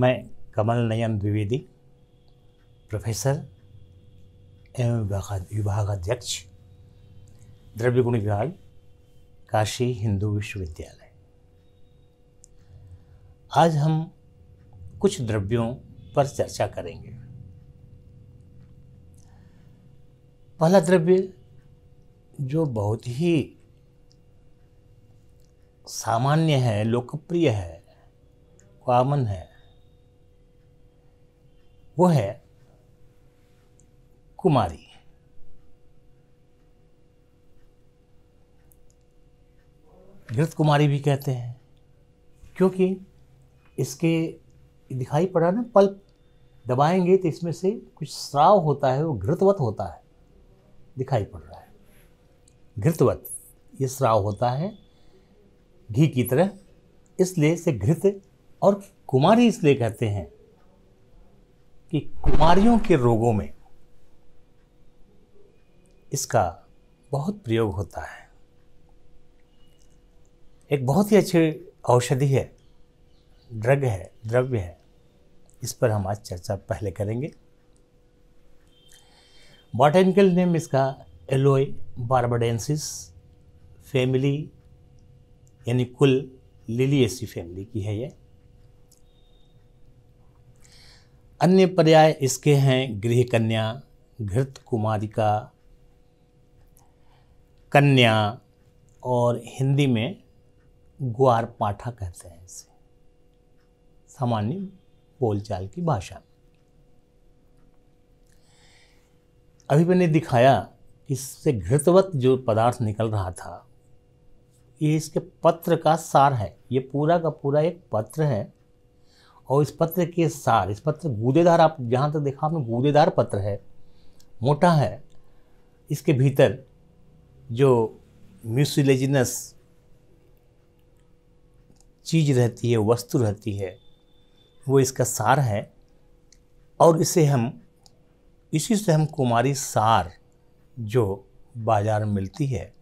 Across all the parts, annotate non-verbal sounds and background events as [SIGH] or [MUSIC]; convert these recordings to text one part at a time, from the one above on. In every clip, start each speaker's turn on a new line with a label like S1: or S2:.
S1: मैं कमल नयन द्विवेदी प्रोफेसर एवं विभागाध्यक्ष द्रव्य गुण विभाग काशी हिंदू विश्वविद्यालय आज हम कुछ द्रव्यों पर चर्चा करेंगे पहला द्रव्य जो बहुत ही सामान्य है लोकप्रिय है कॉमन है वो है कुमारी घृत कुमारी भी कहते हैं क्योंकि इसके दिखाई पड़ा ना पल्प दबाएंगे तो इसमें से कुछ स्राव होता है वो घृतवत होता है दिखाई पड़ रहा है घृतवत ये स्राव होता है घी की तरह इसलिए इसे घृत और कुमारी इसलिए कहते हैं कि कुमारियों के रोगों में इसका बहुत प्रयोग होता है एक बहुत ही अच्छी औषधि है ड्रग है द्रव्य है इस पर हम आज चर्चा पहले करेंगे बॉटेनिकल नेम इसका एलोए बार्बाडेंसिस फैमिली यानी कुल लिलिएसी फैमिली की है यह अन्य पर्याय इसके हैं गृह कन्या घृत कुमारिका कन्या और हिंदी में ग्वार पाठा कहते हैं इसे सामान्य बोलचाल की भाषा अभी मैंने दिखाया इससे घृतवत जो पदार्थ निकल रहा था ये इसके पत्र का सार है ये पूरा का पूरा एक पत्र है और इस पत्र के सार इस पत्र गूदेदार आप जहाँ तक देखा आपने गूदेदार पत्र है मोटा है इसके भीतर जो म्यूसिलेजिनस चीज़ रहती है वस्तु रहती है वो इसका सार है और इसे हम इसी से हम कुमारी सार जो बाज़ार में मिलती है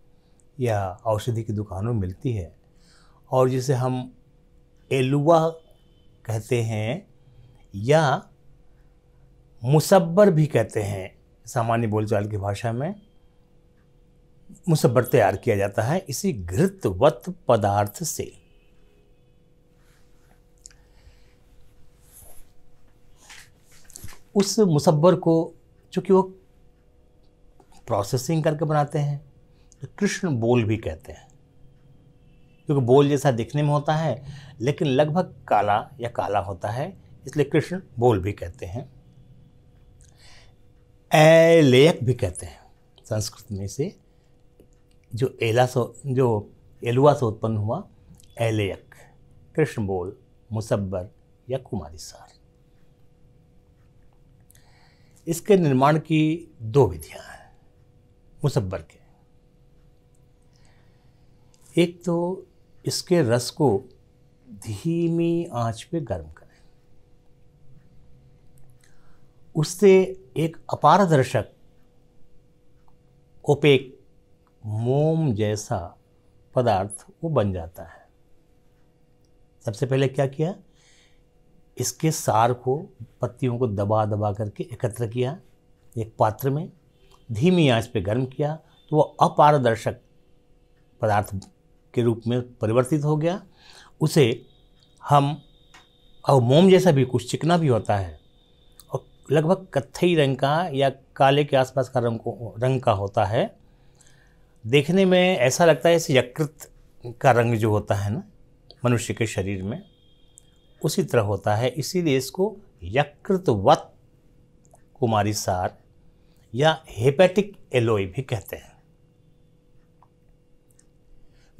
S1: या औषधि की दुकानों में मिलती है और जिसे हम एलुआ कहते हैं या मुसब्बर भी कहते हैं सामान्य बोलचाल की भाषा में मुसब्बर तैयार किया जाता है इसी घृतवत पदार्थ से उस मुसब्बर को चूंकि वो प्रोसेसिंग करके बनाते हैं तो कृष्ण बोल भी कहते हैं क्योंकि बोल जैसा दिखने में होता है लेकिन लगभग काला या काला होता है इसलिए कृष्ण बोल भी कहते हैं एलेयक भी कहते हैं संस्कृत में से जो एला सो जो एलुआ से उत्पन्न हुआ एलेयक कृष्ण बोल मुसब्बर या कुमारी सार इसके निर्माण की दो विधियां हैं मुसब्बर के एक तो इसके रस को धीमी आंच पे गर्म करें उससे एक अपारदर्शक ओपेक मोम जैसा पदार्थ वो बन जाता है सबसे पहले क्या किया इसके सार को पत्तियों को दबा दबा करके एकत्र किया एक पात्र में धीमी आंच पे गर्म किया तो वो अपारदर्शक पदार्थ के रूप में परिवर्तित हो गया उसे हम और मोम जैसा भी कुछ चिकना भी होता है और लगभग कत्थई रंग का या काले के आसपास का रंग को रंग का होता है देखने में ऐसा लगता है जैसे यकृत का रंग जो होता है ना मनुष्य के शरीर में उसी तरह होता है इसीलिए इसको यकृतवत कुमारी सार या हेपेटिक एलोई भी कहते हैं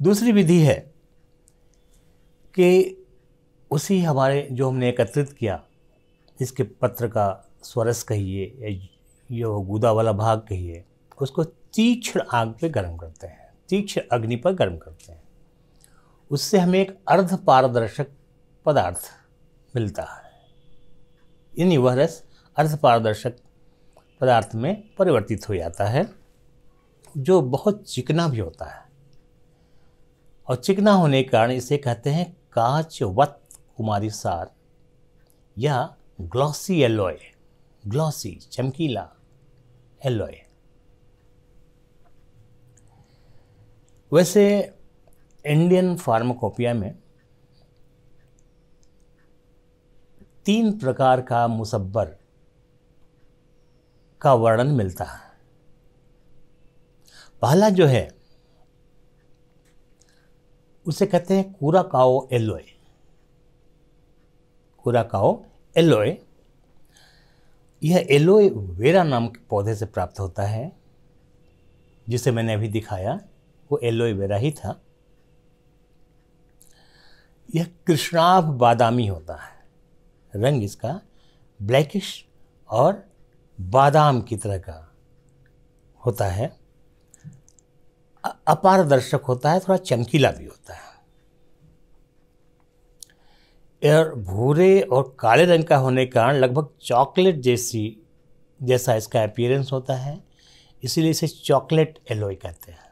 S1: दूसरी विधि है कि उसी हमारे जो हमने एकत्रित किया जिसके पत्र का स्वरस कहिए या वो गुदा वाला भाग कहिए उसको तीक्ष्ण आग पे गर्म करते हैं तीक्ष्ण अग्नि पर गर्म करते हैं उससे हमें एक अर्ध पारदर्शक पदार्थ मिलता है यानी वह रस अर्ध पारदर्शक पदार्थ में परिवर्तित हो जाता है जो बहुत चिकना भी होता है और चिकना होने के कारण इसे कहते हैं काचवत कुमारी सार या ग्लॉसी एलोय ग्लॉसी चमकीला एलोय वैसे इंडियन फार्माकोपिया में तीन प्रकार का मुसब्बर का वर्णन मिलता है पहला जो है उसे कहते हैं कूरा काओ एलोए कूरा काओ यह एलोए वेरा नाम के पौधे से प्राप्त होता है जिसे मैंने अभी दिखाया वो एलोए वेरा ही था यह कृष्णाभ बादामी होता है रंग इसका ब्लैकिश और बादाम की तरह का होता है अपारदर्शक होता है थोड़ा चमकीला भी होता है और भूरे और काले रंग का होने के कारण लगभग चॉकलेट जैसी जैसा इसका अपीयरेंस होता है इसीलिए इसे चॉकलेट एलोय कहते हैं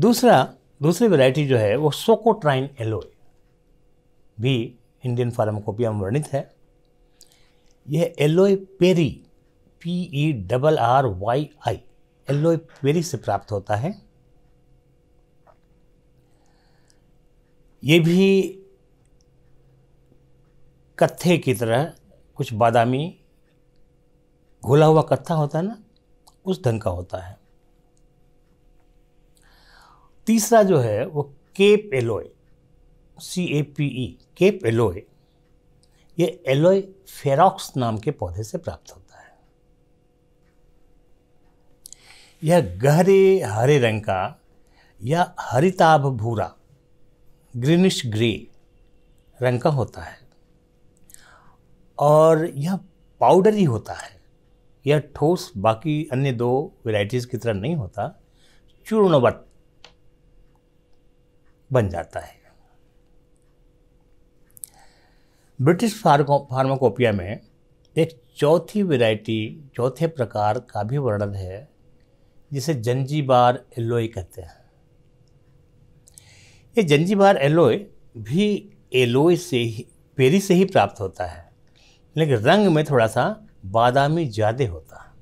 S1: दूसरा दूसरी वैरायटी जो है वो सोकोट्राइन एलोय भी इंडियन फार्माकोपिया में वर्णित है यह aloe perryi P E double R Y I aloe perryi से प्राप्त होता है ये भी कत्थे की तरह कुछ बादामी घोला हुआ कत्था होता है ना उस ढंग का होता है तीसरा जो है वो cape aloe C A P E cape aloe ये एलोय फेरॉक्स नाम के पौधे से प्राप्त होता है यह गहरे हरे रंग का या हरिताभ भूरा ग्रीनिश ग्रे रंग का होता है और यह पाउडरी होता है यह ठोस बाकी अन्य दो वैरायटीज़ की तरह नहीं होता चूर्णवत बन जाता है ब्रिटिश फार्माकोपिया में एक चौथी वैरायटी चौथे प्रकार का भी वर्णन है जिसे जंजीबार एलोए कहते हैं ये जंजीबार एलोए भी एलोए से ही पेरी से ही प्राप्त होता है लेकिन रंग में थोड़ा सा बादामी ज़्यादा होता है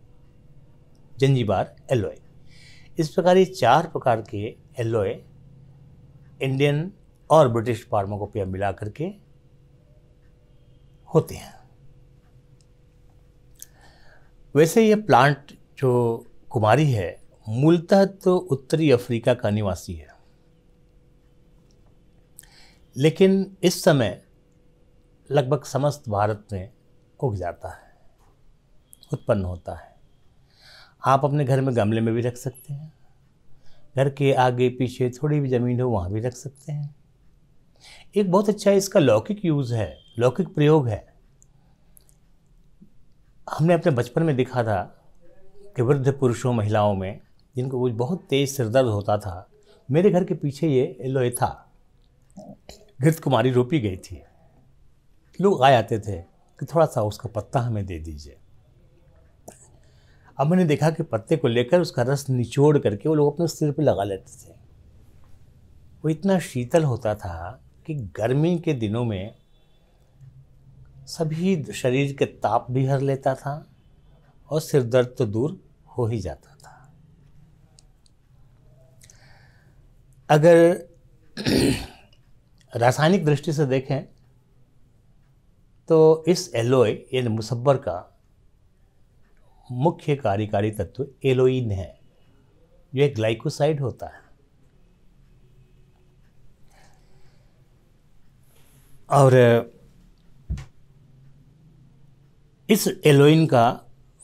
S1: जंजीबार एलोए इस प्रकार ये चार प्रकार के एलोए इंडियन और ब्रिटिश फार्माकोपिया मिला करके होते हैं वैसे ये प्लांट जो कुमारी है मूलतः तो उत्तरी अफ्रीका का निवासी है लेकिन इस समय लगभग समस्त भारत में उग जाता है उत्पन्न होता है आप अपने घर में गमले में भी रख सकते हैं घर के आगे पीछे थोड़ी भी ज़मीन हो वहाँ भी रख सकते हैं एक बहुत अच्छा इसका लौकिक यूज़ है लौकिक प्रयोग है हमने अपने बचपन में देखा था कि वृद्ध पुरुषों महिलाओं में जिनको कुछ बहुत तेज़ सिरदर्द होता था मेरे घर के पीछे ये था घृत कुमारी रोपी गई थी लोग आ जाते थे कि थोड़ा सा उसका पत्ता हमें दे दीजिए अब मैंने देखा कि पत्ते को लेकर उसका रस निचोड़ करके वो लोग अपने सिर पे लगा लेते थे वो इतना शीतल होता था कि गर्मी के दिनों में सभी शरीर के ताप भी हर लेता था और सिर दर्द तो दूर हो ही जाता था अगर [CLEARS THROAT] रासायनिक दृष्टि से देखें तो इस एलोय यानी मुसब्बर का मुख्य कार्यकारी तत्व एलोइन है जो एक ग्लाइकोसाइड होता है और इस एलोइन का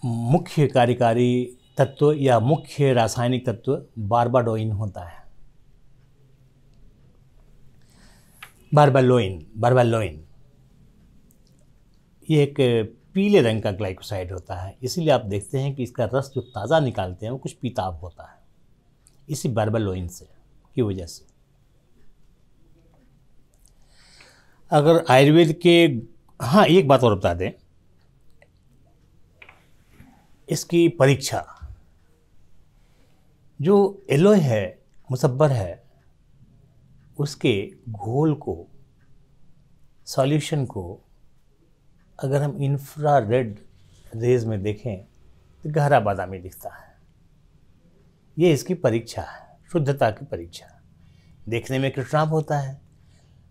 S1: मुख्य कार्यकारी तत्व या मुख्य रासायनिक तत्व बार्बाडोइन होता है बार्बालोइन बार्बालोइन ये एक पीले रंग का ग्लाइकोसाइड होता है इसीलिए आप देखते हैं कि इसका रस जो ताज़ा निकालते हैं वो कुछ पीताब होता है इसी बार्बालोइन से की वजह से अगर आयुर्वेद के हाँ एक बात और बता दें इसकी परीक्षा जो एलोय है मुसब्बर है उसके घोल को सॉल्यूशन को अगर हम इंफ्रा रेड रेज में देखें तो गहरा बादामी दिखता है ये इसकी परीक्षा है शुद्धता की परीक्षा देखने में कृष्णाप होता है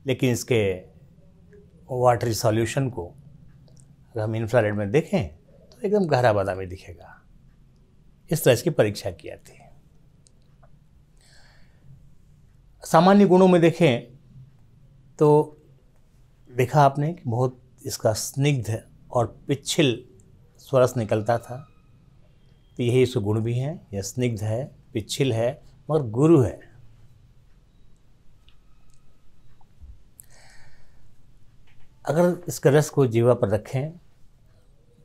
S1: लेकिन इसके वाटरी सॉल्यूशन को अगर हम रेड में देखें तो एकदम गहरा बादामी दिखेगा इस तरह इसकी परीक्षा की जाती है सामान्य गुणों में देखें तो देखा आपने कि बहुत इसका स्निग्ध और पिछिल स्वरस निकलता था तो यही इसके गुण भी हैं यह स्निग्ध है पिछिल है मगर गुरु है अगर इसका रस को जीवा पर रखें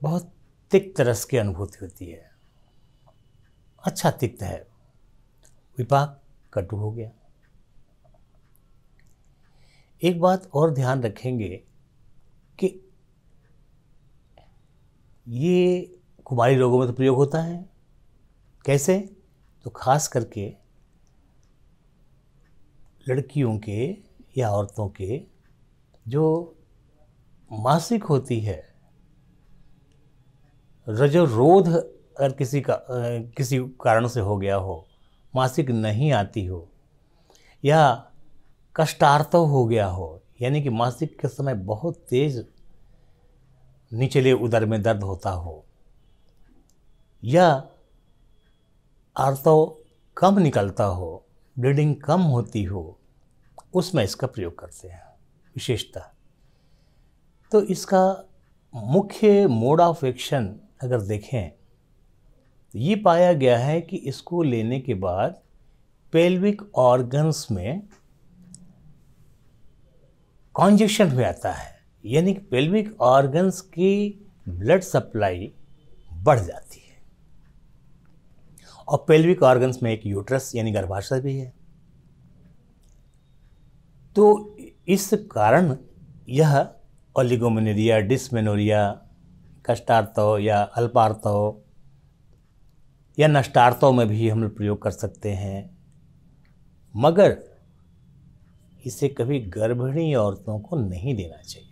S1: बहुत तिक्त रस की अनुभूति होती है अच्छा तिक्त है विपाक कटु हो गया एक बात और ध्यान रखेंगे कि ये कुमारी रोगों में तो प्रयोग होता है कैसे तो खास करके लड़कियों के या औरतों के जो मासिक होती है रजरोध अगर किसी का किसी कारण से हो गया हो मासिक नहीं आती हो या कष्टार्थ हो गया हो यानी कि मासिक के समय बहुत तेज निचले उदर में दर्द होता हो या आर्तव कम निकलता हो ब्लीडिंग कम होती हो उसमें इसका प्रयोग करते हैं विशेषतः तो इसका मुख्य मोड ऑफ एक्शन अगर देखें तो ये पाया गया है कि इसको लेने के बाद पेल्विक ऑर्गन्स में कॉन्जेक्शन हो जाता है यानी कि पेल्विक ऑर्गन्स की ब्लड सप्लाई बढ़ जाती है और पेल्विक ऑर्गन्स में एक यूट्रस यानी गर्भाशय भी है तो इस कारण यह ओलिगोमेनोरिया डिसमेनोरिया कष्टार्थो या अल्पार्थो या नष्टार्थों में भी हम प्रयोग कर सकते हैं मगर इसे कभी गर्भिणी औरतों को नहीं देना चाहिए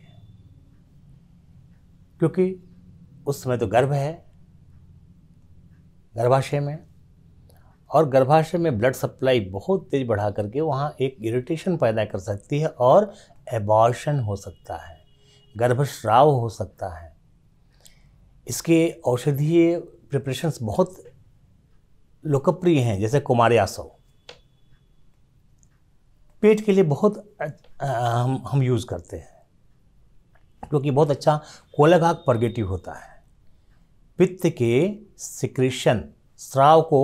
S1: क्योंकि उस समय तो गर्भ है गर्भाशय में और गर्भाशय में ब्लड सप्लाई बहुत तेज़ बढ़ा करके वहाँ एक इरिटेशन पैदा कर सकती है और एबॉर्शन हो सकता है गर्भस्राव हो सकता है इसके औषधीय प्रिपरेशंस बहुत लोकप्रिय हैं जैसे कुमार्यासव पेट के लिए बहुत हम हम यूज़ करते हैं क्योंकि बहुत अच्छा कोलाघाक परगेटिव होता है पित्त के सिक्रेशन स्राव को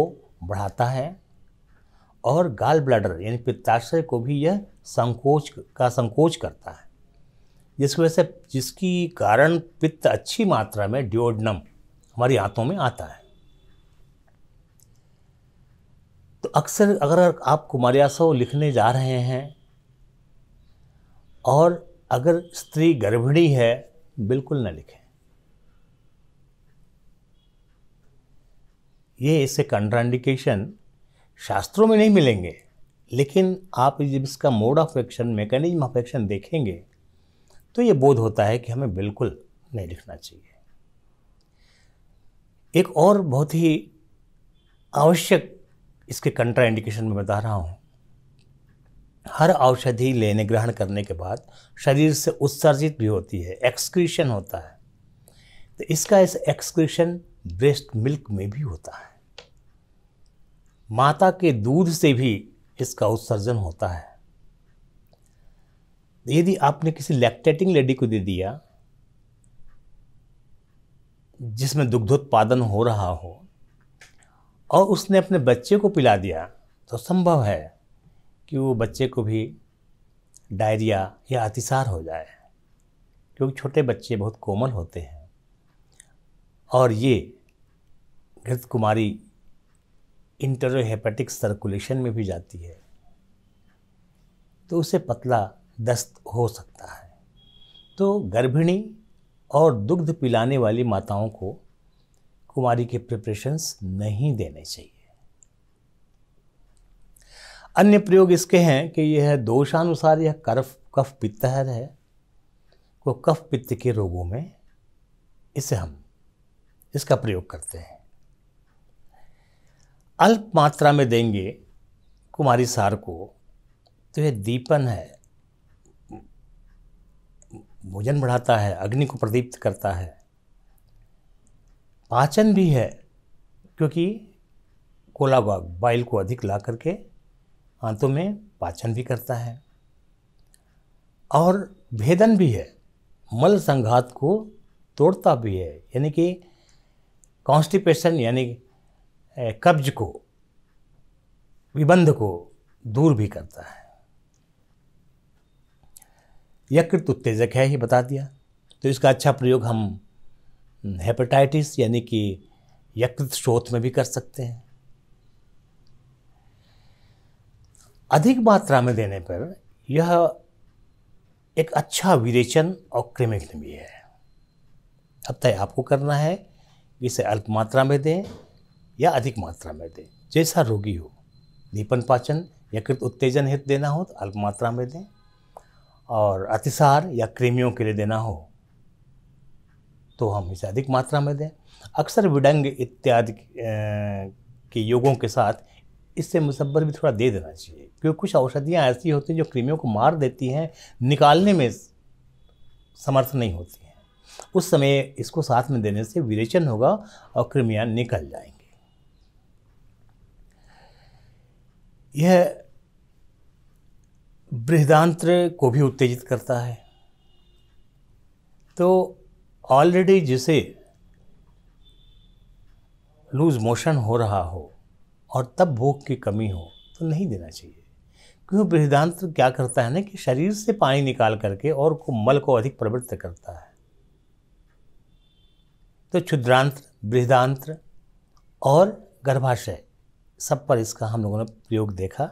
S1: बढ़ाता है और गाल ब्लडर यानी पित्ताशय को भी यह संकोच का संकोच करता है जिसकी वजह से जिसकी कारण पित्त अच्छी मात्रा में ड्योडनम हमारी आंतों में आता है तो अक्सर अगर आप कुमारियासव लिखने जा रहे हैं और अगर स्त्री गर्भिणी है बिल्कुल न लिखें ये इससे कंट्राइंडिकेशन शास्त्रों में नहीं मिलेंगे लेकिन आप जब इसका mode of action mechanism of action देखेंगे तो ये बोध होता है कि हमें बिल्कुल नहीं लिखना चाहिए एक और बहुत ही आवश्यक इसके कंट्रा इंडिकेशन में बता रहा हूँ हर औषधि लेने ग्रहण करने के बाद शरीर से उत्सर्जित भी होती है एक्सक्रीशन होता है तो इसका इस एक्सक्रीशन ब्रेस्ट मिल्क में भी होता है माता के दूध से भी इसका उत्सर्जन होता है यदि आपने किसी लैक्टेटिंग लेडी को दे दिया जिसमें दुग्धोत्पादन हो रहा हो और उसने अपने बच्चे को पिला दिया तो संभव है कि वो बच्चे को भी डायरिया या अतिसार हो जाए क्योंकि छोटे बच्चे बहुत कोमल होते हैं और ये घृत कुमारी इंटरोहेपेटिक सर्कुलेशन में भी जाती है तो उसे पतला दस्त हो सकता है तो गर्भिणी और दुग्ध पिलाने वाली माताओं को कुमारी के प्रिपरेशंस नहीं देने चाहिए अन्य प्रयोग इसके हैं कि यह है दोषानुसार यह कर्फ कफ पित्तहर है को कफ पित्त के रोगों में इसे हम इसका प्रयोग करते हैं अल्प मात्रा में देंगे कुमारी सार को तो यह दीपन है भोजन बढ़ाता है अग्नि को प्रदीप्त करता है पाचन भी है क्योंकि कोला बाग बाइल को अधिक ला करके आंतों में पाचन भी करता है और भेदन भी है मल संघात को तोड़ता भी है यानी कि कॉन्स्टिपेशन यानी कब्ज को विबंध को दूर भी करता है यकृत उत्तेजक है ही बता दिया तो इसका अच्छा प्रयोग हम हेपेटाइटिस यानी कि यकृत स्रोत में भी कर सकते हैं अधिक मात्रा में देने पर यह एक अच्छा विरेचन और क्रिमिकल भी है अब तय आपको करना है इसे अल्प मात्रा में दें या अधिक मात्रा में दें जैसा रोगी हो दीपन पाचन यकृत उत्तेजन हित देना हो तो अल्प मात्रा में दें और अतिसार या क्रीमियों के लिए देना हो तो हम इसे अधिक मात्रा में दें अक्सर विडंग इत्यादि के योगों के साथ इससे मुसब्बर भी थोड़ा दे देना चाहिए क्योंकि कुछ औषधियाँ ऐसी होती हैं जो कृमियों को मार देती हैं निकालने में समर्थ नहीं होती हैं उस समय इसको साथ में देने से विरेचन होगा और कृमियाँ निकल जाएंगी यह बृहदांत्र को भी उत्तेजित करता है तो ऑलरेडी जिसे लूज़ मोशन हो रहा हो और तब भूख की कमी हो तो नहीं देना चाहिए क्योंकि बृहदांत क्या करता है ना कि शरीर से पानी निकाल करके और को मल को अधिक प्रवृत्त करता है तो क्षुद्रांत्र बृहदांत्र और गर्भाशय सब पर इसका हम लोगों ने प्रयोग देखा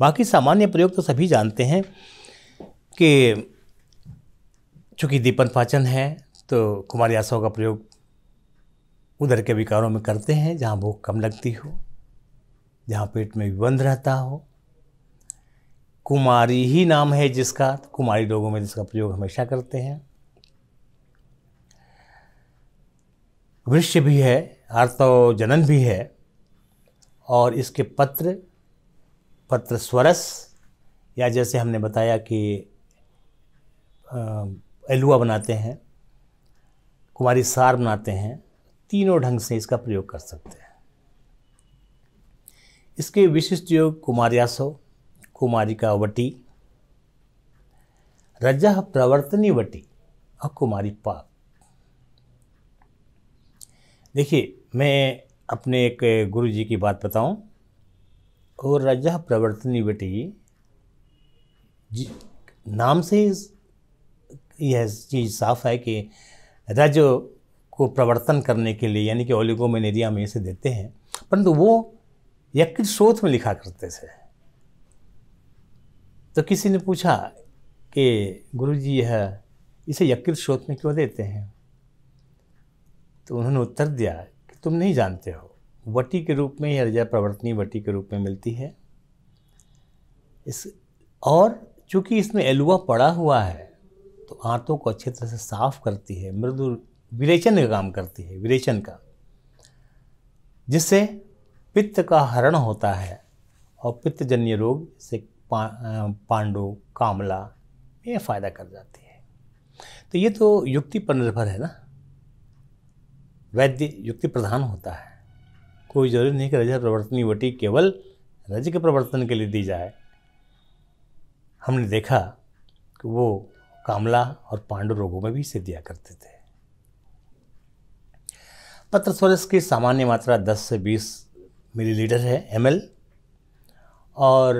S1: बाकी सामान्य प्रयोग तो सभी जानते हैं कि चूँकि दीपन पाचन है तो कुमारी आसाओं का प्रयोग उधर के विकारों में करते हैं जहाँ भूख कम लगती हो जहाँ पेट में विबंध रहता हो कुमारी ही नाम है जिसका कुमारी लोगों में जिसका प्रयोग हमेशा करते हैं वृक्ष भी है आर्तव जनन भी है और इसके पत्र पत्र स्वरस या जैसे हमने बताया कि एलुआ बनाते हैं कुमारी सार बनाते हैं तीनों ढंग से इसका प्रयोग कर सकते हैं इसके विशिष्ट योग कुमार्यासो कुमारिका वटी रज प्रवर्तनी वटी और कुमारी पाप देखिए मैं अपने एक गुरु जी की बात बताऊं और रज प्रवर्तनी वटी नाम से यह चीज़ साफ है कि रज को प्रवर्तन करने के लिए यानी कि ओलिगो में इसे देते हैं परंतु वो यकृत स्रोत में लिखा करते थे तो किसी ने पूछा कि गुरु जी यह इसे यकृत स्रोत में क्यों देते हैं तो उन्होंने उत्तर दिया कि तुम नहीं जानते हो वटी के रूप में या रजा प्रवर्तनी वटी के रूप में मिलती है इस और चूंकि इसमें एलुआ पड़ा हुआ है तो आंतों को अच्छे तरह से साफ करती है मृदु विरेचन का काम करती है विरेचन का जिससे पित्त का हरण होता है और पित्तजन्य रोग से पा, पांडु कामला ये फ़ायदा कर जाती है तो ये तो युक्ति पर निर्भर है ना वैद्य युक्ति प्रधान होता है कोई जरूरी नहीं कि रज प्रवर्तनी वटी केवल रज के प्रवर्तन के लिए दी जाए हमने देखा कि वो कामला और पांडु रोगों में भी इसे दिया करते थे पत्र स्वरस की सामान्य मात्रा 10 से 20 मिलीलीटर है एम और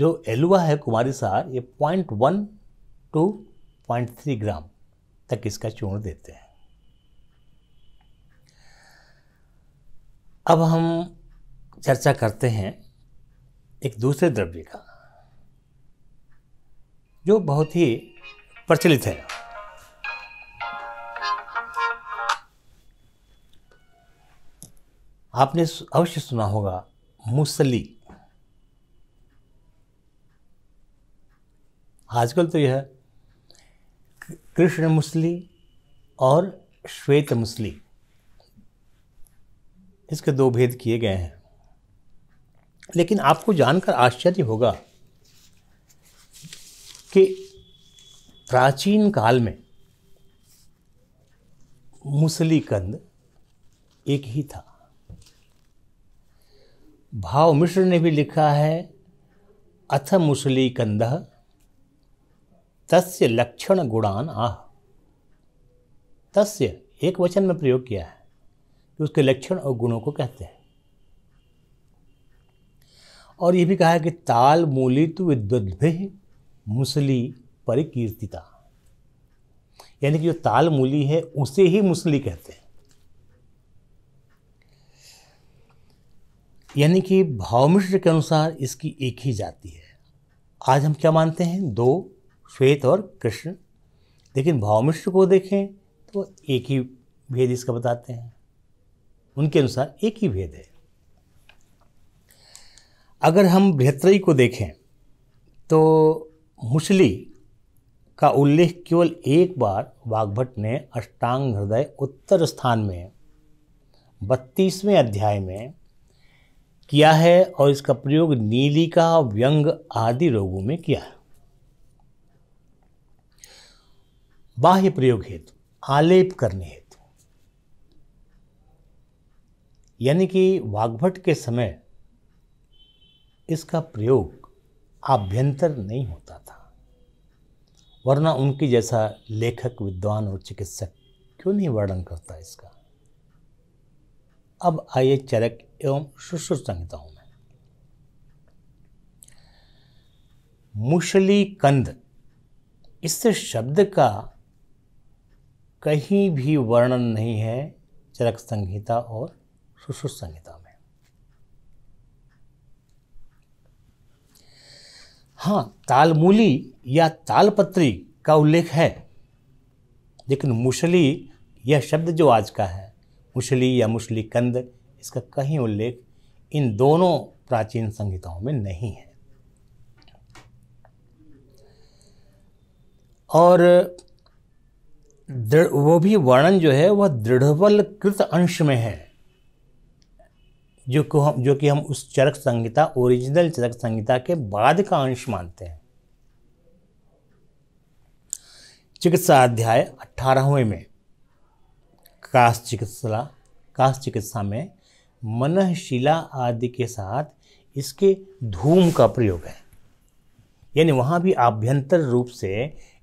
S1: जो एलुआ है कुमारी सार ये point one to point three gram तक इसका चूर्ण देते हैं अब हम चर्चा करते हैं एक दूसरे द्रव्य का जो बहुत ही प्रचलित है आपने अवश्य सुना होगा मुसली आजकल तो यह कृष्ण मुसली और श्वेत मुसली इसके दो भेद किए गए हैं लेकिन आपको जानकर आश्चर्य होगा कि प्राचीन काल में कंद एक ही था भाव मिश्र ने भी लिखा है अथ कंद तस्य लक्षण गुणान आह तस्य एक वचन में प्रयोग किया है कि उसके लक्षण और गुणों को कहते हैं और ये भी कहा है कि ताल मूली तु विद्वद्भि मुसली परिकीर्तिता यानी कि जो ताल मूली है उसे ही मुसली कहते हैं यानी कि भावमिश्र के अनुसार इसकी एक ही जाति है आज हम क्या मानते हैं दो श्वेत और कृष्ण लेकिन भावमिश्र को देखें तो एक ही भेद इसका बताते हैं उनके अनुसार एक ही भेद है अगर हम बेहतरी को देखें तो मुसली का उल्लेख केवल एक बार वाग्भट ने अष्टांग हृदय उत्तर स्थान में बत्तीसवें अध्याय में किया है और इसका प्रयोग नीलिका व्यंग आदि रोगों में किया है बाह्य प्रयोग हेतु आलेप करने हेतु यानी कि वाग्भट के समय इसका प्रयोग आभ्यंतर नहीं होता था वरना उनकी जैसा लेखक विद्वान और चिकित्सक क्यों नहीं वर्णन करता इसका अब आइए चरक एवं सुश्रुत संहिताओं में मुशली कंद इस शब्द का कहीं भी वर्णन नहीं है चरक संहिता और सुश्रुत संहिता में हाँ तालमूली या तालपत्री का उल्लेख है लेकिन मुसली यह शब्द जो आज का है मुसली या मुसली कंद इसका कहीं उल्लेख इन दोनों प्राचीन संगीताओं में नहीं है और वो भी वर्णन जो है वह दृढ़वल कृत अंश में है जो को हम जो कि हम उस चरक संहिता ओरिजिनल चरक संहिता के बाद का अंश मानते हैं चिकित्सा अध्याय अठारहवें में कास चिकित्सा कास चिकित्सा में मनशिला आदि के साथ इसके धूम का प्रयोग है यानी वहाँ भी आभ्यंतर रूप से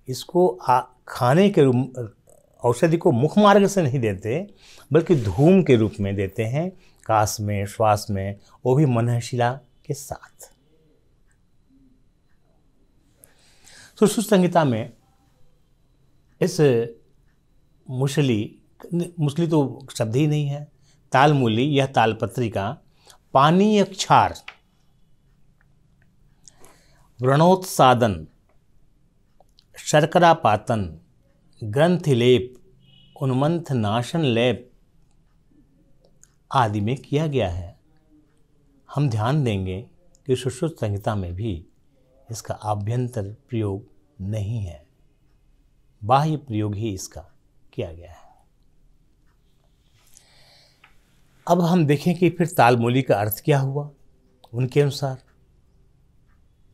S1: इसको आ, खाने के रूप औषधि को मुख मार्ग से नहीं देते बल्कि धूम के रूप में देते हैं काश में श्वास में वो भी मनशिला के साथ तो सुश्रुत संहिता में इस मुसली मुसली तो शब्द ही नहीं है तालमूली यह तालपत्री का पानी अक्षार व्रणोत्सादन शर्करापातन ग्रंथिलेप उन्मंथ नाशन लेप आदि में किया गया है हम ध्यान देंगे कि सुश्रुत संहिता में भी इसका आभ्यंतर प्रयोग नहीं है बाह्य प्रयोग ही इसका किया गया है अब हम देखें कि फिर तालमूली का अर्थ क्या हुआ उनके अनुसार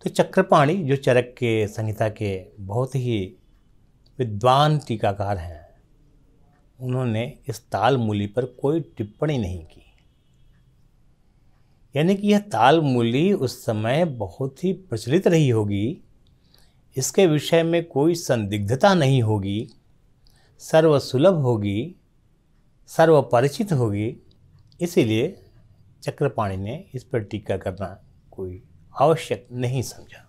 S1: तो चक्रपाणी जो चरक के संहिता के बहुत ही विद्वान टीकाकार हैं उन्होंने इस ताल मूली पर कोई टिप्पणी नहीं की यानी कि यह ताल मूली उस समय बहुत ही प्रचलित रही होगी इसके विषय में कोई संदिग्धता नहीं होगी सर्वसुलभ होगी सर्वपरिचित होगी इसीलिए चक्रपाणी ने इस पर टीका करना कोई आवश्यक नहीं समझा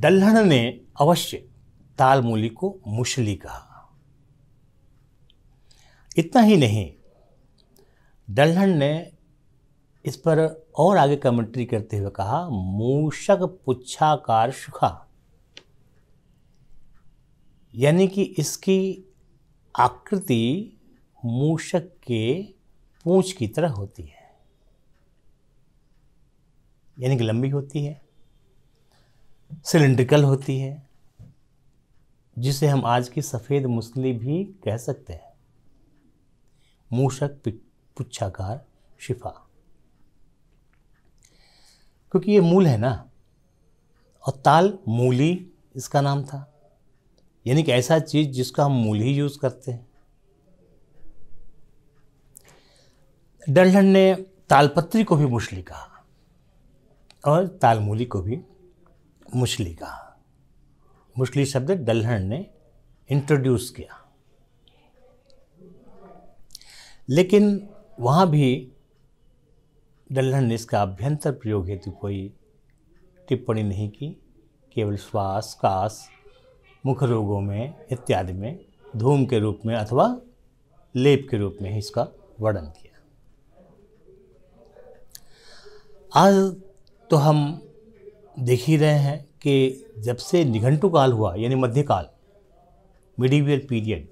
S1: दल्हन ने अवश्य ताल मूली को मुशली कहा इतना ही नहीं डल्हन ने इस पर और आगे कमेंट्री करते हुए कहा मूषक पुच्छाकार सुखा यानी कि इसकी आकृति मूषक के पूंछ की तरह होती है यानी कि लंबी होती है सिलेंड्रिकल होती है जिसे हम आज की सफ़ेद मुसली भी कह सकते हैं मूषक पुच्छाकार शिफा क्योंकि ये मूल है ना और ताल मूली इसका नाम था यानी कि ऐसा चीज़ जिसका हम मूल ही यूज़ करते हैं डलहन ने तालपत्री को भी मुछली कहा और तालमूली को भी मुछली कहा मुश्किल शब्द दलहन ने इंट्रोड्यूस किया लेकिन वहाँ भी दलहन ने इसका अभ्यंतर प्रयोग हेतु कोई टिप्पणी नहीं की केवल श्वास काश मुख रोगों में इत्यादि में धूम के रूप में अथवा लेप के रूप में ही इसका वर्णन किया आज तो हम देख ही रहे हैं कि जब से निघंटु काल हुआ यानी मध्यकाल मिडिवियल पीरियड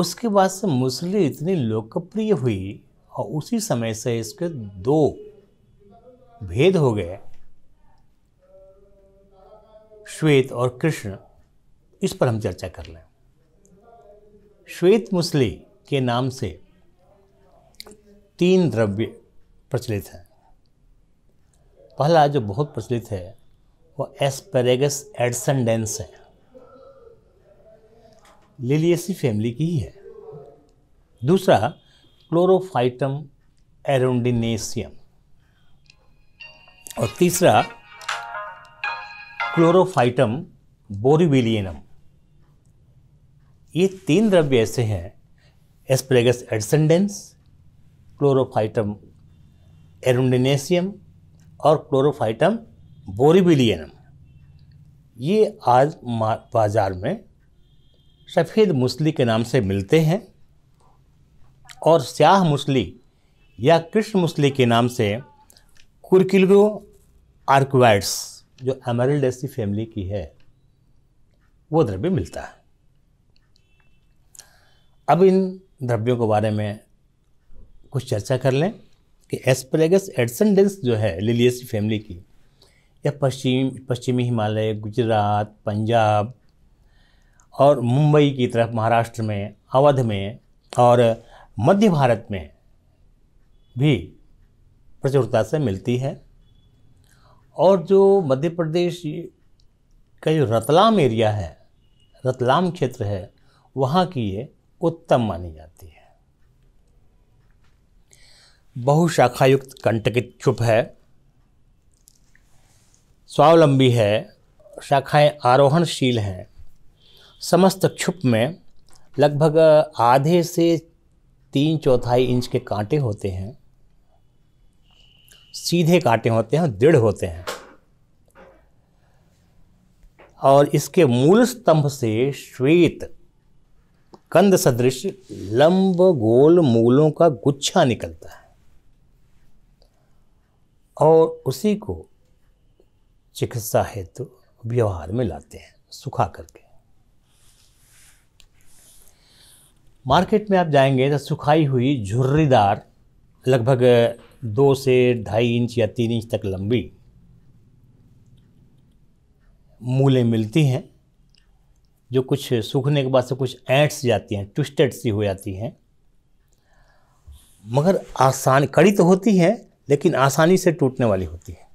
S1: उसके बाद से मुसली इतनी लोकप्रिय हुई और उसी समय से इसके दो भेद हो गए श्वेत और कृष्ण इस पर हम चर्चा कर लें श्वेत मुसली के नाम से तीन द्रव्य प्रचलित हैं पहला जो बहुत प्रचलित है वो एस्पेरेगस एडसनडेंस है लिलियसी फैमिली की ही है दूसरा क्लोरोफाइटम एरोडिनेसियम और तीसरा क्लोरोफाइटम बोरिविलियनम ये तीन द्रव्य ऐसे हैं एस्प्रेगस एडसेंडेंस क्लोरोफाइटम एरुंडिनेसियम और क्लोरोफाइटम बोरिबिलियनम ये आज बाज़ार में सफ़ेद मुसली के नाम से मिलते हैं और स्याह मुसली या कृष्ण मुसली के नाम से कुरकिलो आर्कवाइड्स जो एमरल्डेसी फैमिली की है वो द्रव्य मिलता है अब इन द्रव्यों के बारे में कुछ चर्चा कर लें कि एस्परेगस एडसनडेंस जो है लिलियसी फैमिली की यह पश्चिम पश्चिमी हिमालय गुजरात पंजाब और मुंबई की तरफ महाराष्ट्र में अवध में और मध्य भारत में भी प्रचुरता से मिलती है और जो मध्य प्रदेश का जो रतलाम एरिया है रतलाम क्षेत्र है वहाँ की ये उत्तम मानी जाती है बहुशाखायुक्त कंटकित चुप है स्वावलंबी है शाखाएं आरोहणशील हैं समस्त क्षुप में लगभग आधे से तीन चौथाई इंच के कांटे होते हैं सीधे कांटे होते हैं दृढ़ होते हैं और इसके मूल स्तंभ से श्वेत कंद सदृश लंब गोल मूलों का गुच्छा निकलता है और उसी को चिकित्सा हेतु तो व्यवहार में लाते हैं सुखा करके मार्केट में आप जाएंगे तो सुखाई हुई झुर्रीदार लगभग दो से ढाई इंच या तीन इंच तक लंबी मूलें मिलती हैं जो कुछ सूखने के बाद से कुछ ऐंट्स जाती हैं ट्विस्टेड सी हो जाती हैं मगर आसान कड़ी तो होती है लेकिन आसानी से टूटने वाली होती है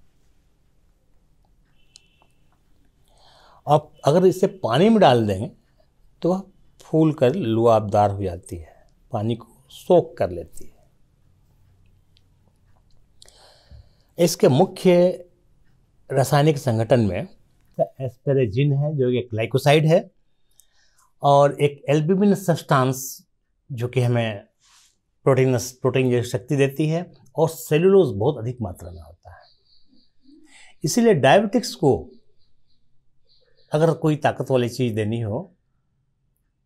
S1: और अगर इसे पानी में डाल दें तो वह फूल कर लुआबदार हो जाती है पानी को सोख कर लेती है इसके मुख्य रासायनिक संगठन में एस्पेरेजिन है जो एक ग्लाइकोसाइड है और एक एल्बिमिन सब्सटेंस जो कि हमें प्रोटीन प्रोटीन जो शक्ति देती है और सेलुलोज बहुत अधिक मात्रा में होता है इसीलिए डायबिटिक्स को अगर कोई ताकत वाली चीज़ देनी हो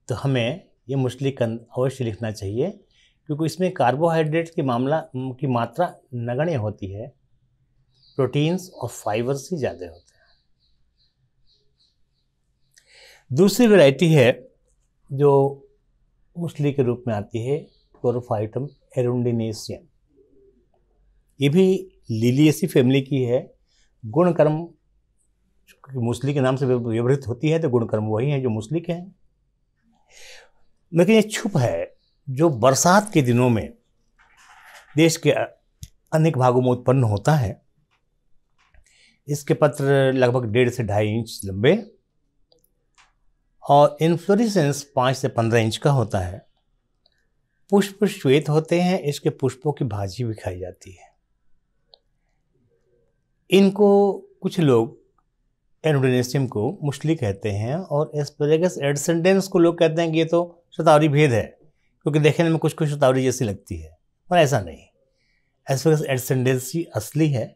S1: तो हमें ये कंद अवश्य लिखना चाहिए क्योंकि इसमें कार्बोहाइड्रेट की मामला की मात्रा नगण्य होती है प्रोटीन्स और फाइबर्स ही ज़्यादा होते हैं दूसरी वैरायटी है जो मछली के रूप में आती है क्लोरोफाइटम एरुंडिनेशियम ये भी लिलियसी फैमिली की है गुणकर्म कर्म मुस्लिक के नाम से व्यवहित होती है तो गुणकर्म वही हैं जो मुस्लिक हैं लेकिन ये छुप है जो बरसात के दिनों में देश के अनेक भागों में उत्पन्न होता है इसके पत्र लगभग डेढ़ से ढाई इंच लंबे और इन्फ्लोरिसेंस पाँच से पंद्रह इंच का होता है पुष्प श्वेत होते हैं इसके पुष्पों की भाजी भी खाई जाती है इनको कुछ लोग एनोडेनेशियम को मुश्ली कहते हैं और एस्पेरेगस एडसेंडेंस को लोग कहते हैं कि ये तो शतावरी भेद है क्योंकि देखने में कुछ कुछ शतावरी जैसी लगती है पर ऐसा नहीं एस्पेरेगस एडसेंडेंस ही असली है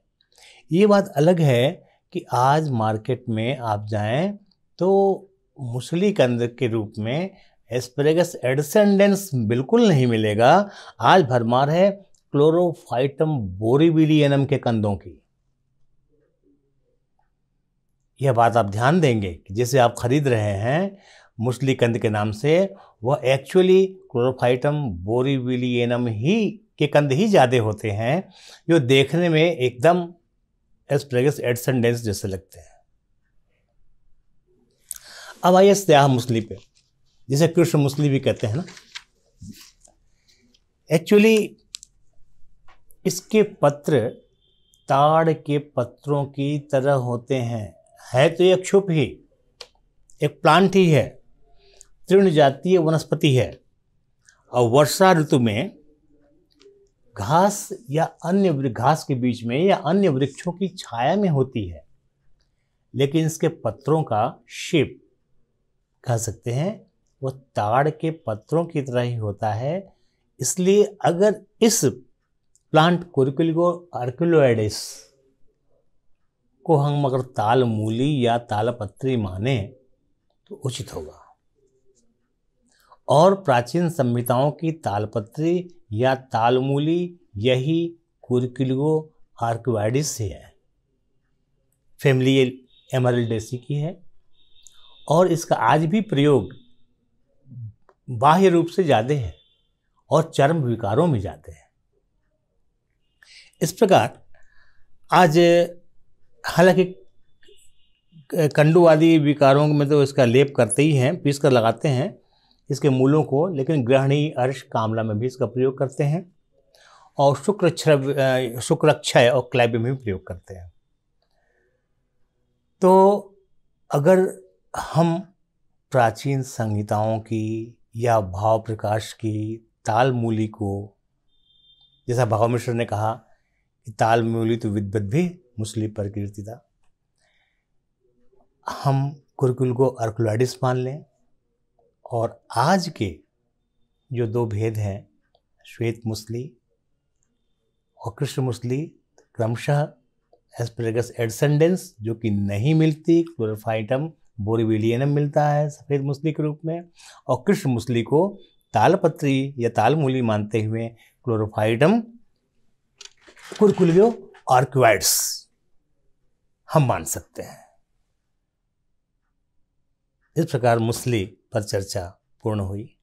S1: ये बात अलग है कि आज मार्केट में आप जाएं तो मुसली कंद के रूप में एस्पेरेगस एडसेंडेंस बिल्कुल नहीं मिलेगा आज भरमार है क्लोरोफाइटम बोरीविलियनम के कंदों की यह बात आप ध्यान देंगे कि जिसे आप खरीद रहे हैं मुस्लिक कंद के नाम से वह एक्चुअली क्लोरोफाइटम बोरीविलियनम ही के कंद ही ज़्यादा होते हैं जो देखने में एकदम एस्प्रेगस एडसेंडेंस जैसे लगते हैं अब आइए स्याह मुसली पे जिसे कृष्ण मुसली भी कहते हैं ना एक्चुअली इसके पत्र ताड़ के पत्रों की तरह होते हैं है तो एक क्षुप ही एक प्लांट ही है तृण जातीय वनस्पति है और वर्षा ऋतु में घास या अन्य घास के बीच में या अन्य वृक्षों की छाया में होती है लेकिन इसके पत्रों का शेप कह सकते हैं वो ताड़ के पत्रों की तरह ही होता है इसलिए अगर इस प्लांट कोरिकुलगो आर्कुलोइडिस को हम अगर ताल मूली या तालपत्री माने तो उचित होगा और प्राचीन संहिताओं की तालपत्री या तालमूली यही कुरकिलो आर्कवाइडिस से है फैमिली एमरल्डेसी की है और इसका आज भी प्रयोग बाह्य रूप से ज़्यादा है और चर्म विकारों में जाते हैं इस प्रकार आज हालांकि कंडू आदि विकारों में तो इसका लेप करते ही हैं पीस कर लगाते हैं इसके मूलों को लेकिन ग्रहणी अर्श कामला में भी इसका प्रयोग करते हैं और शुक्र अक्षय और क्लैब में भी प्रयोग करते हैं तो अगर हम प्राचीन संहिताओं की या भाव प्रकाश की ताल मूली को जैसा भाव मिश्र ने कहा कि ताल मूली तो विद्वत भी मुस्लिम प्रकृति था हम कुरकुल को अर्कुलाडिस मान लें और आज के जो दो भेद हैं श्वेत मुस्ली और कृष्ण मुस्ली क्रमशः एस्पेरेगस एडसेंडेंस जो कि नहीं मिलती क्लोरोफाइटम बोरिविलियनम मिलता है सफ़ेद मुस्ली के रूप में और कृष्ण मुस्ली को तालपत्री या तालमूली मानते हुए क्लोरोफाइटम कुरकुलियो आर्क्वाइड्स हम मान सकते हैं इस प्रकार मुस्लिम पर चर्चा पूर्ण हुई